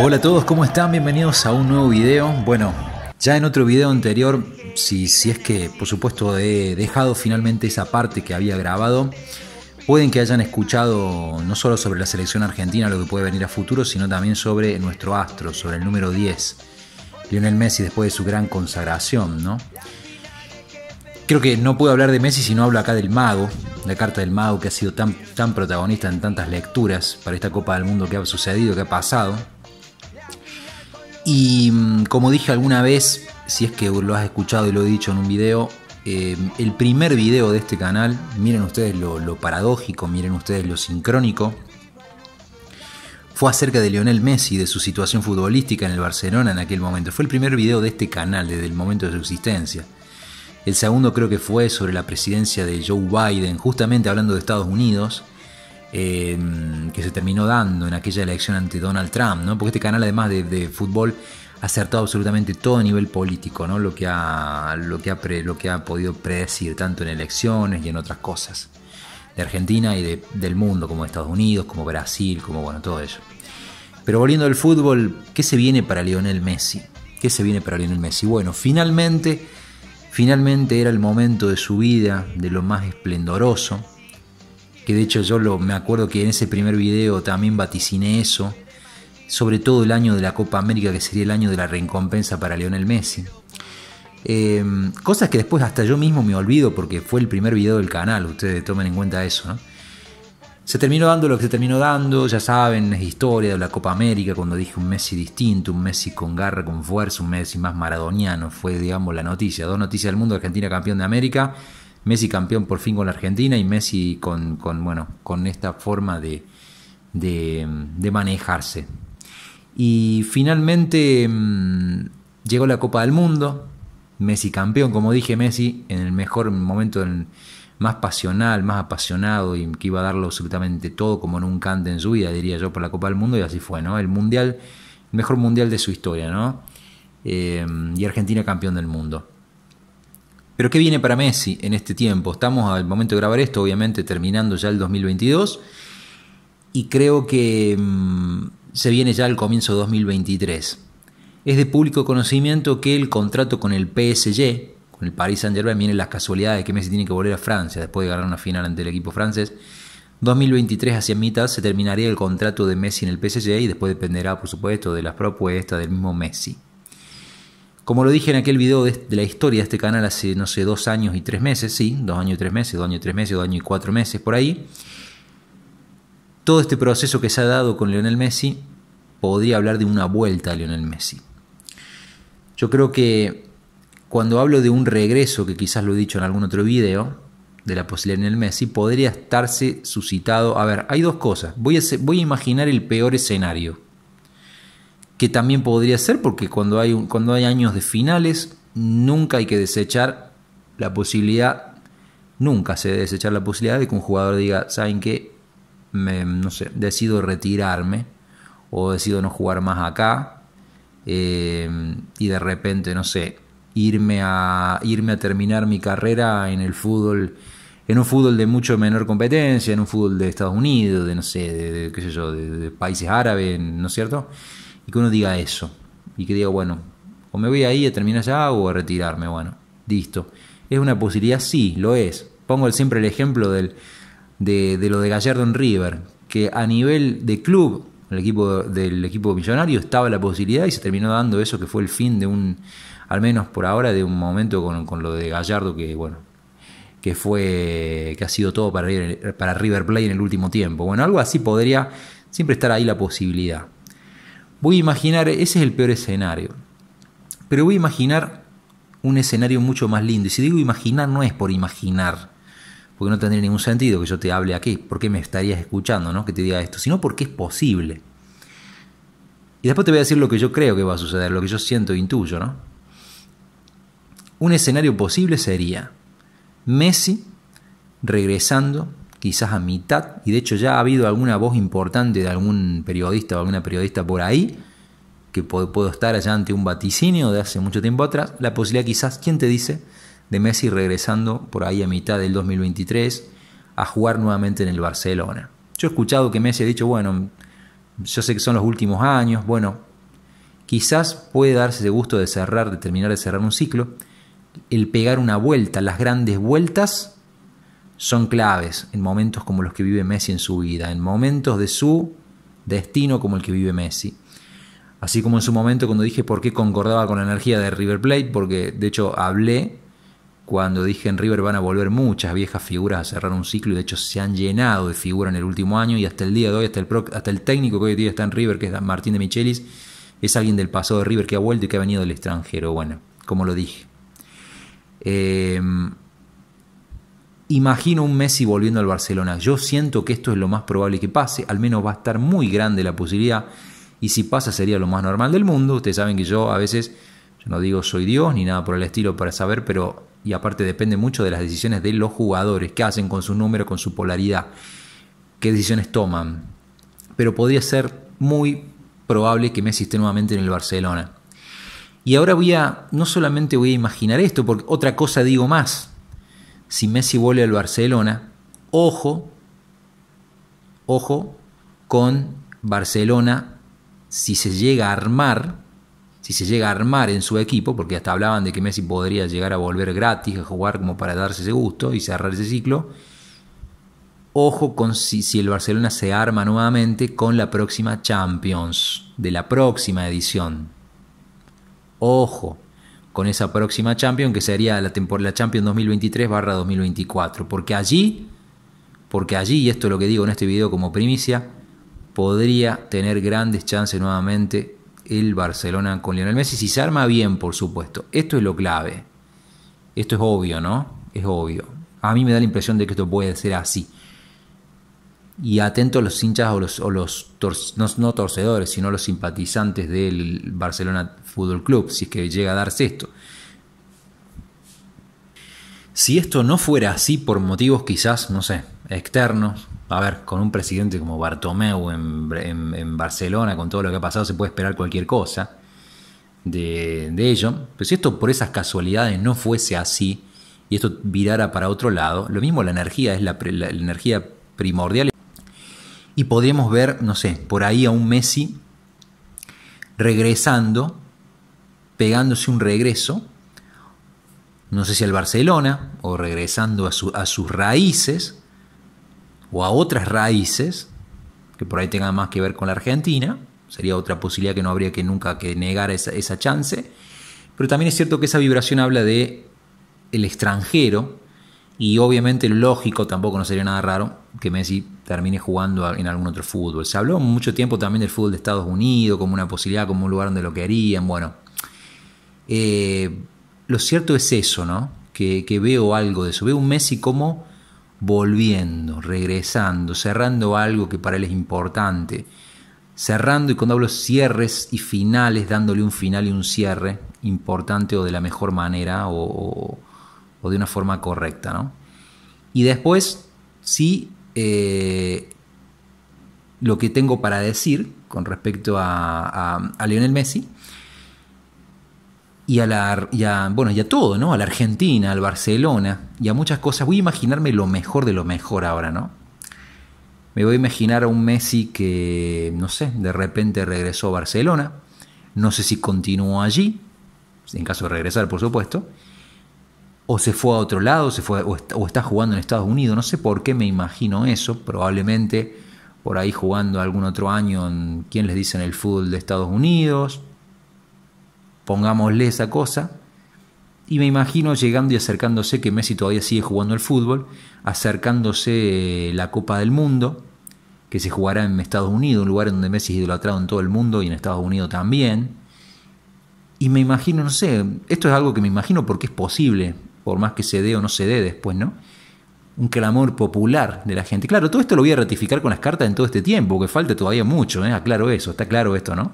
Hola a todos, ¿cómo están? Bienvenidos a un nuevo video. Bueno, ya en otro video anterior, si, es que por supuesto he dejado finalmente esa parte que había grabado, pueden que hayan escuchado no solo sobre la selección argentina, lo que puede venir a futuro, sino también sobre nuestro astro, sobre el número 10, Lionel Messi después de su gran consagración, ¿no? Creo que no puedo hablar de Messi si no hablo acá del mago, la carta del mago que ha sido tan, tan protagonista en tantas lecturas para esta Copa del Mundo que ha sucedido, que ha pasado, y mm, como dije alguna vez, si es que lo has escuchado y lo he dicho en un video, eh, el primer video de este canal, miren ustedes lo, lo paradójico, miren ustedes lo sincrónico, fue acerca de Lionel Messi, de su situación futbolística en el Barcelona en aquel momento. Fue el primer video de este canal desde el momento de su existencia. El segundo creo que fue sobre la presidencia de Joe Biden, justamente hablando de Estados Unidos. Eh, que se terminó dando en aquella elección ante Donald Trump, ¿no? Porque este canal, además de, fútbol, ha acertado absolutamente todo a nivel político, ¿no? Lo que ha, lo que ha, lo que ha podido predecir, tanto en elecciones y en otras cosas. De Argentina y del mundo, como Estados Unidos, como Brasil, como bueno, todo eso Pero volviendo al fútbol, ¿qué se viene para Lionel Messi? ¿Qué se viene para Lionel Messi? Bueno, finalmente, finalmente era el momento de su vida, de lo más esplendoroso, que de hecho yo me acuerdo que en ese primer video también vaticiné eso, sobre todo el año de la Copa América, que sería el año de la recompensa para Lionel Messi. Em, cosas que después hasta yo mismo me olvido porque fue el primer video del canal, ustedes tomen en cuenta eso. Se terminó dando lo que se terminó dando, ya saben, es historia de la Copa América, cuando dije un Messi distinto, un Messi con garra, con fuerza, un Messi más maradoniano, fue digamos la noticia, dos noticias del mundo, Argentina campeón de América Messi campeón por fin con la Argentina y Messi con, bueno, con esta forma de, manejarse. Y finalmente mm, llegó la Copa del Mundo, Messi campeón, como dije Messi, en el mejor momento más pasional, más apasionado y que iba a darlo absolutamente todo como nunca antes en su vida, diría yo, por la Copa del Mundo y así fue, ¿no? El mundial, mejor mundial de su historia, ¿no? Eh, y Argentina campeón del mundo. Pero ¿qué viene para Messi en este tiempo? Estamos al momento de grabar esto, obviamente terminando ya el 2022, y creo que mm, se viene ya el comienzo de 2023. Es de público conocimiento que el contrato con el PSG, con el Paris Saint-Germain, viene las casualidades que Messi tiene que volver a Francia después de ganar una final ante el equipo francés. 2023 hacia mitad se terminaría el contrato de Messi en el PSG y después dependerá, por supuesto, de las propuestas del mismo Messi. Como lo dije en aquel video de, la historia de este canal hace, no sé, dos años y tres meses, sí, dos años y tres meses, dos años y tres meses, dos años y cuatro meses, por ahí, todo este proceso que se ha dado con Lionel Messi, podría hablar de una vuelta a Lionel Messi. Yo creo que cuando hablo de un regreso, que quizás lo he dicho en algún otro video, de la posibilidad de Lionel Messi, podría estarse suscitado. A ver, hay dos cosas. Voy a, voy a imaginar el peor escenario que también podría ser porque cuando hay, cuando hay años de finales nunca hay que desechar la posibilidad, nunca se debe desechar la posibilidad de que un jugador diga, ¿saben qué? Me, no sé, decido retirarme o decido no jugar más acá eh, y de repente, no sé, irme a, irme a terminar mi carrera en el fútbol, en un fútbol de mucho menor competencia, en un fútbol de Estados Unidos, de no sé, de, qué sé yo, de países árabes, ¿no es cierto? y que uno diga eso, y que diga, bueno, o me voy ahí a terminar ya o a retirarme, bueno, listo. ¿Es una posibilidad? Sí, lo es. Pongo siempre el ejemplo del, de, lo de Gallardo en River, que a nivel de club, el equipo, del equipo millonario, estaba la posibilidad y se terminó dando eso que fue el fin de un, al menos por ahora, de un momento con, lo de Gallardo que, bueno, que fue que ha sido todo para, para River Play en el último tiempo. Bueno, algo así podría siempre estar ahí la posibilidad. Voy a imaginar, ese es el peor escenario, pero voy a imaginar un escenario mucho más lindo. Y si digo imaginar, no es por imaginar, porque no tendría ningún sentido que yo te hable aquí, porque me estarías escuchando, ¿no? Que te diga esto, sino porque es posible. Y después te voy a decir lo que yo creo que va a suceder, lo que yo siento e intuyo, ¿no? Un escenario posible sería Messi regresando quizás a mitad, y de hecho ya ha habido alguna voz importante de algún periodista o alguna periodista por ahí, que puedo estar allá ante un vaticinio de hace mucho tiempo atrás, la posibilidad quizás, ¿quién te dice?, de Messi regresando por ahí a mitad del 2023 a jugar nuevamente en el Barcelona. Yo he escuchado que Messi ha dicho, bueno, yo sé que son los últimos años, bueno, quizás puede darse ese gusto de cerrar, de terminar de cerrar un ciclo, el pegar una vuelta, las grandes vueltas son claves en momentos como los que vive Messi en su vida, en momentos de su destino como el que vive Messi. Así como en su momento cuando dije por qué concordaba con la energía de River Plate, porque de hecho hablé cuando dije en River van a volver muchas viejas figuras a cerrar un ciclo y de hecho se han llenado de figuras en el último año y hasta el día de hoy, hasta el, hasta el técnico que hoy día está en River, que es Martín de Michelis, es alguien del pasado de River que ha vuelto y que ha venido del extranjero, bueno, como lo dije. Eh, Imagino un Messi volviendo al Barcelona. Yo siento que esto es lo más probable que pase, al menos va a estar muy grande la posibilidad. Y si pasa sería lo más normal del mundo. Ustedes saben que yo a veces, yo no digo soy Dios ni nada por el estilo para saber, pero y aparte depende mucho de las decisiones de los jugadores, qué hacen con su número, con su polaridad, qué decisiones toman. Pero podría ser muy probable que Messi esté nuevamente en el Barcelona. Y ahora voy a, no solamente voy a imaginar esto, porque otra cosa digo más, si Messi vuelve al Barcelona, ojo, ojo con Barcelona si se llega a armar, si se llega a armar en su equipo, porque hasta hablaban de que Messi podría llegar a volver gratis a jugar como para darse ese gusto y cerrar ese ciclo. Ojo con si el Barcelona se arma nuevamente con la próxima Champions, de la próxima edición. Ojo, con esa próxima Champions, que sería la, temporada Champions 2023 2024. Porque allí, porque allí, y esto es lo que digo en este video como primicia, podría tener grandes chances nuevamente el Barcelona con Lionel Messi, si se arma bien, por supuesto. Esto es lo clave. Esto es obvio, ¿no? Es obvio. A mí me da la impresión de que esto puede ser así y atento a los hinchas o los, o no, torcedores, sino los simpatizantes del Barcelona Fútbol Club, si es que llega a darse esto. Si esto no fuera así por motivos quizás, no sé, externos, a ver, con un presidente como Bartomeu en, Barcelona, con todo lo que ha pasado, se puede esperar cualquier cosa de, ello. Pero si esto por esas casualidades no fuese así y esto virara para otro lado, lo mismo la energía es la energía primordial y podríamos ver, no sé, por ahí a un Messi regresando, pegándose un regreso, no sé si al Barcelona, o regresando a, sus raíces, o a otras raíces, que por ahí tengan más que ver con la Argentina, sería otra posibilidad que no habría que nunca que negar esa, esa chance, pero también es cierto que esa vibración habla de el extranjero, y obviamente lógico, tampoco no sería nada raro que Messi termine jugando en algún otro fútbol. Se habló mucho tiempo también del fútbol de Estados Unidos como una posibilidad, como un lugar donde lo querían. Bueno, eh, lo cierto es eso, ¿no? Que, veo algo de eso. Veo un Messi como volviendo, regresando, cerrando algo que para él es importante. Cerrando, y cuando hablo cierres y finales, dándole un final y un cierre importante o de la mejor manera o o de una forma correcta, Y después, sí, eh, lo que tengo para decir con respecto a, Lionel Messi y a, la, bueno, y todo, ¿no? A la Argentina, al Barcelona y a muchas cosas. Voy a imaginarme lo mejor de lo mejor ahora, ¿no? Me voy a imaginar a un Messi que, no sé, de repente regresó a Barcelona. No sé si continuó allí, en caso de regresar, por supuesto o se fue a otro lado, se fue, o, está, jugando en Estados Unidos, no sé por qué me imagino eso, probablemente por ahí jugando algún otro año en, ¿quién les dice en el fútbol de Estados Unidos? Pongámosle esa cosa. Y me imagino llegando y acercándose, que Messi todavía sigue jugando el fútbol, acercándose eh, la Copa del Mundo, que se jugará en Estados Unidos, un lugar donde Messi es idolatrado en todo el mundo y en Estados Unidos también. Y me imagino, no sé, esto es algo que me imagino porque es posible por más que se dé o no se dé después, ¿no? Un clamor popular de la gente. Claro, todo esto lo voy a ratificar con las cartas en todo este tiempo, que falta todavía mucho, ¿eh? aclaro eso, está claro esto, ¿no?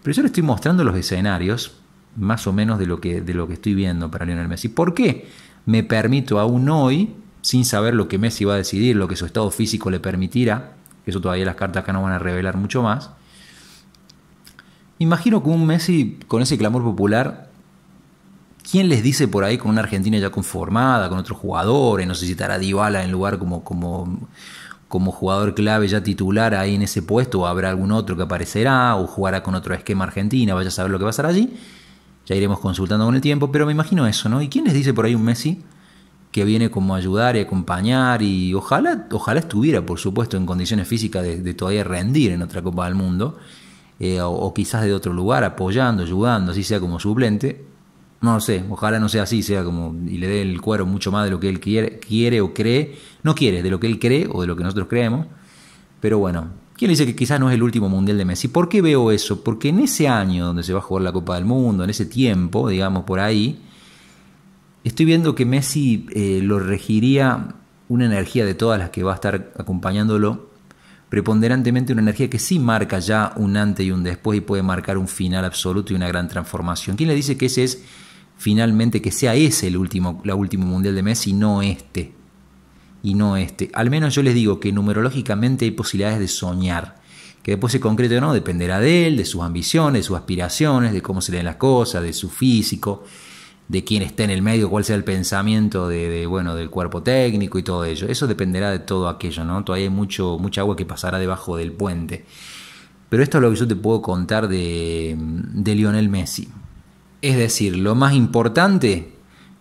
Pero yo le estoy mostrando los escenarios, más o menos de lo que, de lo que estoy viendo para Lionel Messi. ¿Por qué me permito aún hoy, sin saber lo que Messi va a decidir, lo que su estado físico le permitirá, eso todavía las cartas acá no van a revelar mucho más, imagino que un Messi con ese clamor popular ¿Quién les dice por ahí con una Argentina ya conformada, con otros jugadores? No sé si estará Dybala en lugar como, como, como jugador clave ya titular ahí en ese puesto, o habrá algún otro que aparecerá, o jugará con otro esquema Argentina, vaya a saber lo que va a pasará allí. Ya iremos consultando con el tiempo, pero me imagino eso, ¿no? ¿Y quién les dice por ahí un Messi que viene como a ayudar y acompañar? Y ojalá, ojalá estuviera, por supuesto, en condiciones físicas de, todavía rendir en otra Copa del Mundo, eh, o, o quizás de otro lugar, apoyando, ayudando, así sea como suplente no sé, ojalá no sea así, sea como y le dé el cuero mucho más de lo que él quiere, quiere o cree, no quiere, de lo que él cree o de lo que nosotros creemos. Pero bueno, ¿quién dice que quizás no es el último mundial de Messi? ¿Por qué veo eso? Porque en ese año donde se va a jugar la Copa del Mundo, en ese tiempo, digamos por ahí, estoy viendo que Messi eh, lo regiría una energía de todas las que va a estar acompañándolo, preponderantemente una energía que sí marca ya un antes y un después y puede marcar un final absoluto y una gran transformación. ¿Quién le dice que ese es finalmente que sea ese el último, la último mundial de Messi, no este. Y no este. Al menos yo les digo que numerológicamente hay posibilidades de soñar. Que después se concrete o no dependerá de él, de sus ambiciones, de sus aspiraciones, de cómo se leen las cosas, de su físico, de quién está en el medio, cuál sea el pensamiento de, bueno, del cuerpo técnico y todo ello. Eso dependerá de todo aquello, ¿no? Todavía hay mucho, mucha agua que pasará debajo del puente. Pero esto es lo que yo te puedo contar de Lionel Messi. Es decir, lo más importante,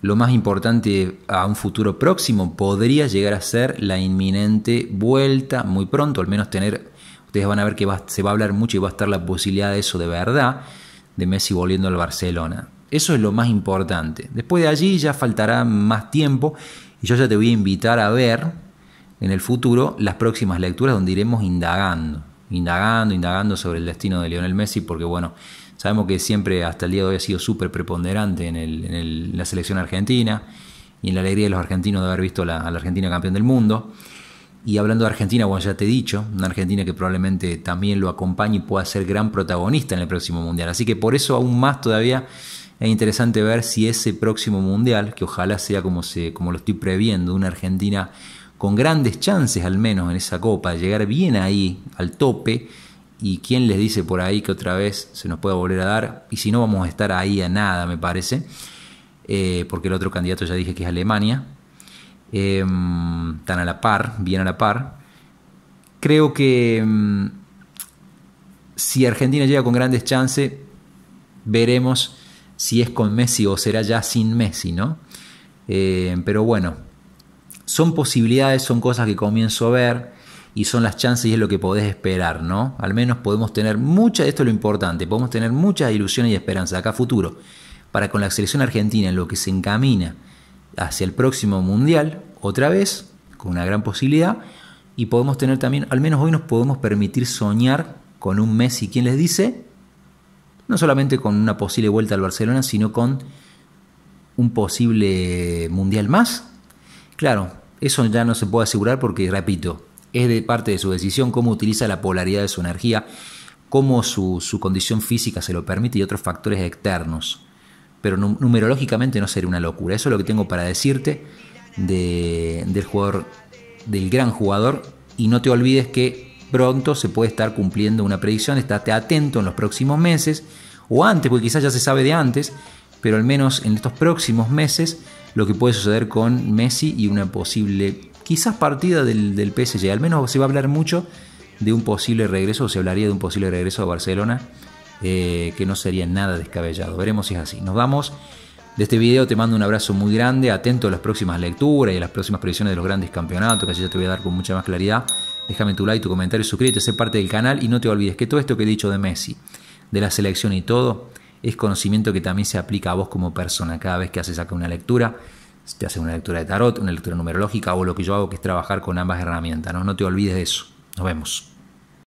lo más importante a un futuro próximo podría llegar a ser la inminente vuelta muy pronto, al menos tener, ustedes van a ver que se va a hablar mucho y va a estar la posibilidad de eso de verdad, de Messi volviendo al Barcelona. Eso es lo más importante. Después de allí ya faltará más tiempo y yo ya te voy a invitar a ver en el futuro las próximas lecturas donde iremos indagando, indagando, indagando sobre el destino de Lionel Messi, porque bueno, Sabemos que siempre hasta el día de hoy ha sido súper preponderante en, la selección argentina y en la alegría de los argentinos de haber visto a la, Argentina campeón del mundo. Y hablando de Argentina, bueno, ya te he dicho, una Argentina que probablemente también lo acompañe y pueda ser gran protagonista en el próximo Mundial. Así que por eso aún más todavía es interesante ver si ese próximo Mundial, que ojalá sea como, como lo estoy previendo, una Argentina con grandes chances al menos en esa copa, de llegar bien ahí al tope, y quién les dice por ahí que otra vez se nos pueda volver a dar, y si no vamos a estar ahí a nada, me parece, eh, porque el otro candidato ya dije que es Alemania, em, tan a la par, bien a la par. Creo que em, si Argentina llega con grandes chances, veremos si es con Messi o será ya sin Messi, ¿no? Em, pero bueno, son posibilidades, son cosas que comienzo a ver y son las chances y es lo que podés esperar, ¿no? Al menos podemos tener muchas, esto es lo importante, podemos tener muchas ilusiones y esperanzas acá a futuro, para con la selección argentina en lo que se encamina hacia el próximo mundial, otra vez, con una gran posibilidad, y podemos tener también, al menos hoy nos podemos permitir soñar con un Messi, ¿quién les dice, no solamente con una posible vuelta al Barcelona, sino con un posible mundial más. Claro, eso ya no se puede asegurar porque, repito, es de parte de su decisión cómo utiliza la polaridad de su energía, cómo su, condición física se lo permite y otros factores externos. Pero numerológicamente no sería una locura. Eso es lo que tengo para decirte del jugador, del gran jugador. Y no te olvides que pronto se puede estar cumpliendo una predicción. Estate atento en los próximos meses o antes, porque quizás ya se sabe de antes, pero al menos en estos próximos meses lo que puede suceder con Messi y una posible quizás partida del, PSG. Al menos se va a hablar mucho de un posible regreso, o se hablaría de un posible regreso a Barcelona, eh, que no sería nada descabellado. Veremos si es así. Nos vamos de este video, te mando un abrazo muy grande, atento a las próximas lecturas y a las próximas previsiones de los grandes campeonatos, que así ya te voy a dar con mucha más claridad. Déjame tu like, tu comentario, suscríbete, sé parte del canal y no te olvides que todo esto que he dicho de Messi, de la selección y todo, es conocimiento que también se aplica a vos como persona cada vez que haces acá una lectura te hacen una lectura de tarot, una lectura numerológica o lo que yo hago que es trabajar con ambas herramientas. No, no te olvides de eso. Nos vemos.